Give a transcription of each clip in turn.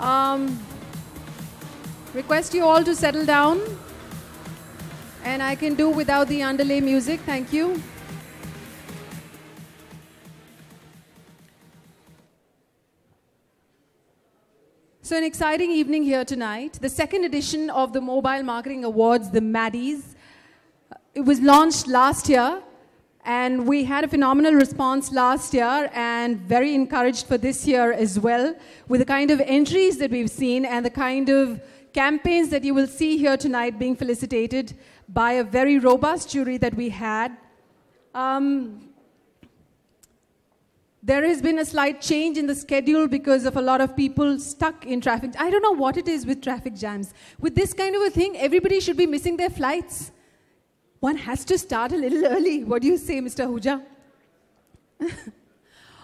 Um, request you all to settle down. And I can do without the underlay music. Thank you. So, an exciting evening here tonight. The second edition of the Mobile Marketing Awards, the Maddies. It was launched last year and we had a phenomenal response last year and very encouraged for this year as well with the kind of entries that we've seen and the kind of campaigns that you will see here tonight being felicitated by a very robust jury that we had. Um, there has been a slight change in the schedule because of a lot of people stuck in traffic. I don't know what it is with traffic jams. With this kind of a thing, everybody should be missing their flights one has to start a little early. What do you say, Mr. Huja?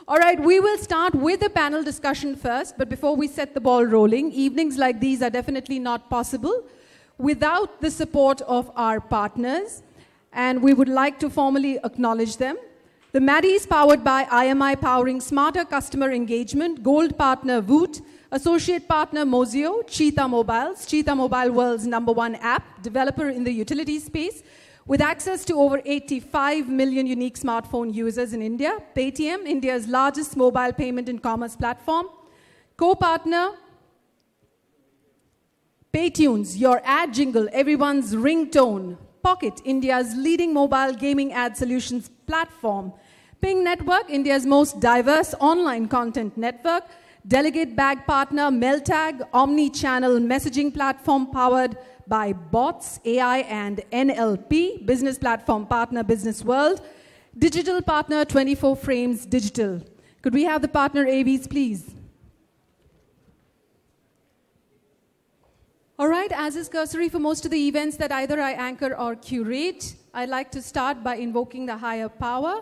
All right, we will start with a panel discussion first, but before we set the ball rolling, evenings like these are definitely not possible without the support of our partners, and we would like to formally acknowledge them. The MADI is powered by IMI Powering Smarter Customer Engagement, Gold Partner Voot, Associate Partner Mozio, Cheetah Mobiles, Cheetah Mobile World's number one app, developer in the utility space, with access to over 85 million unique smartphone users in India, Paytm, India's largest mobile payment and commerce platform, co-partner Paytunes, your ad jingle, everyone's ringtone, Pocket, India's leading mobile gaming ad solutions platform, Ping Network, India's most diverse online content network, Delegate bag partner Meltag, omni-channel messaging platform powered by bots, AI, and NLP. Business platform partner Business World. Digital partner 24 Frames Digital. Could we have the partner AVs, please? All right, as is cursory for most of the events that either I anchor or curate, I'd like to start by invoking the higher power.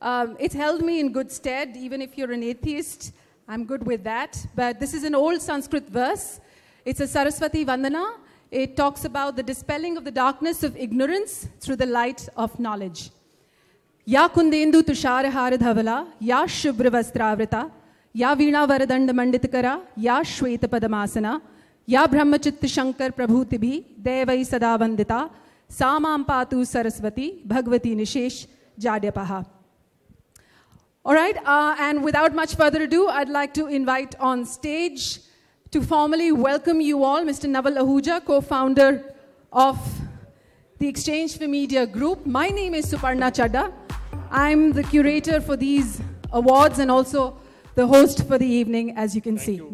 Um, it's held me in good stead, even if you're an atheist. I'm good with that. But this is an old Sanskrit verse. It's a Saraswati Vandana. It talks about the dispelling of the darkness of ignorance through the light of knowledge. Ya kundendu tushar haradhavala, ya shubhravastravrata, ya Vina varadanda manditakara, ya shweta padamasana, ya brahmachitta shankar prabhutibhi, devai sadavandita, samampatu saraswati, bhagavati nishesh, jadyapaha. paha. All right, uh, and without much further ado, I'd like to invite on stage to formally welcome you all Mr. Naval Ahuja, co-founder of the Exchange for Media Group. My name is Suparna Chadda. I'm the curator for these awards and also the host for the evening, as you can Thank see. You.